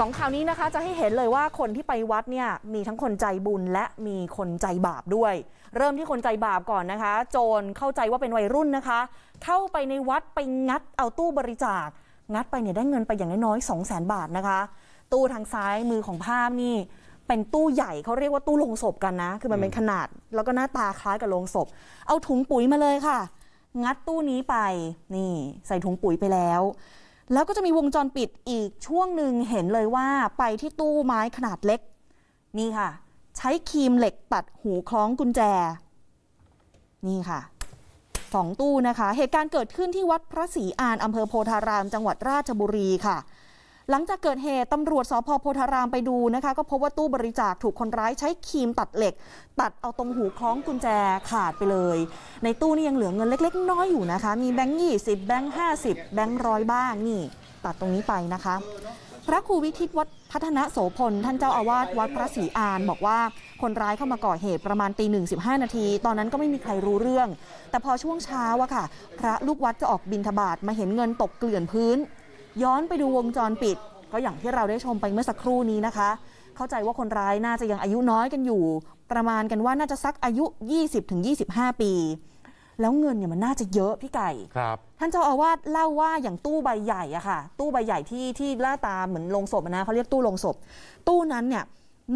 สองข่าวนี้นะคะจะให้เห็นเลยว่าคนที่ไปวัดเนี่ยมีทั้งคนใจบุญและมีคนใจบาปด้วย เริ่มที่คนใจบาปก่อนนะคะ โจรเข้าใจว่าเป็นวัยรุ่นนะคะเข้าไปในวัดไปงัดเอาตู้บริจาคงัดไปเนี่ยได้เงินไปอย่างน้อยๆสองแสนบาทนะคะ ตู้ทางซ้ายมือของภาพนี่ เป็นตู้ใหญ่เขาเรียกว่าตู้ลงศพกันนะ คือมันเป็นขนาด แล้วก็หน้าตาคล้ายกับลงศพ เอาถุงปุ๋ยมาเลยค่ะ งัดตู้นี้ไปนี่ใส่ถุงปุ๋ยไปแล้วแล้วก็จะมีวงจรปิดอีกช่วงหนึ่งเห็นเลยว่าไปที่ตู้ไม้ขนาดเล็ก นี่ค่ะ ใช้ครีมเหล็กตัดหูคล้องกุญแจ นี่ค่ะ สองตู้นะคะ เหตุการณ์เกิดขึ้นที่วัดพระศรีอานอำเภอโพธารามจังหวัดราชบุรีค่ะหลังจากเกิดเหตุ ตำรวจสพโพธารามไปดูนะคะก็พบว่าตู้บริจาคถูกคนร้ายใช้ครีมตัดเหล็ก ตัดเอาตรงหูคล้องกุญแจขาดไปเลย ในตู้นี่ยังเหลือเงินเล็กๆน้อยอยู่นะคะ มีแบงค์ยี่สิบแบงค์ห้าสิบแบงค์ร้อยบ้างนี่ ตัดตรงนี้ไปนะคะ พระครูวิทิตวัดพัฒนาโสพล ท่านเจ้าอาวาสวัดพระศรีอานบอกว่าคนร้ายเข้ามาก่อเหตุประมาณตีหนึ่งสิบห้านาทีตอนนั้นก็ไม่มีใครรู้เรื่อง แต่พอช่วงเช้าอะค่ะพระลูกวัดจะออกบินทบาทมาเห็นเงินตกเกลื่อนพื้นย้อนไปดูวงจรปิดก็อย่างที่เราได้ชมไปเมื่อสักครู่นี้นะคะ เข้าใจว่าคนร้ายน่าจะยังอายุน้อยกันอยู่ ประมาณกันว่าน่าจะสักอายุ 20-25 ปี แล้วเงินเนี่ยมันน่าจะเยอะพี่ไก่ครับ ท่านเจ้าอาวาสเล่าว่าอย่างตู้ใบใหญ่อะค่ะ ตู้ใบใหญ่ที่ที่ล่าตาเหมือนลงศพนะเขาเรียกตู้ลงศพตู้นั้นเนี่ย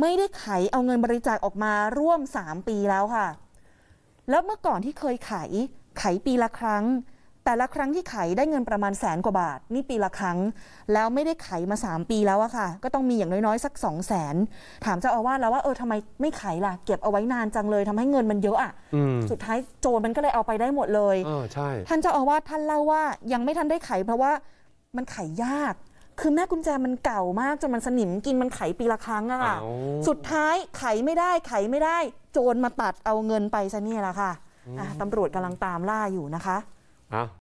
ไม่ได้ขายเอาเงินบริจาคออกมาร่วม 3 ปีแล้วค่ะ แล้วเมื่อก่อนที่เคยขายขายปีละครั้งแต่ละครั้งที่ไขได้เงินประมาณแสนกว่าบาทนี่ปีละครั้ง แล้วไม่ได้ไขมา 3 ปีแล้วอะค่ะ ก็ต้องมีอย่างน้อยๆ สัก2 0 0แสนถามเจ้าอาวาสแล้วว่าเออทำไมไม่ไขล่ะเก็บเอาไว้นานจังเลยทำให้เงินมันเยอะอะสุดท้ายโจรมันก็เลยเอาไปได้หมดเลยเออใช่ท่านเจ้าอาวาสท่านเล่าว่ายังไม่ทันได้ไข เพราะว่ามันไขยาก คือแม่กุญแจมันเก่ามากจนมันสนิมกินมันไขปีละครั้งอะค่ะสุดท้ายไขไม่ได้ไขไม่ได้ โจรมาตัดเอาเงินไปซะเนี่ยแหละค่ะตำรวจกำลังตามล่าอยู่นะคะ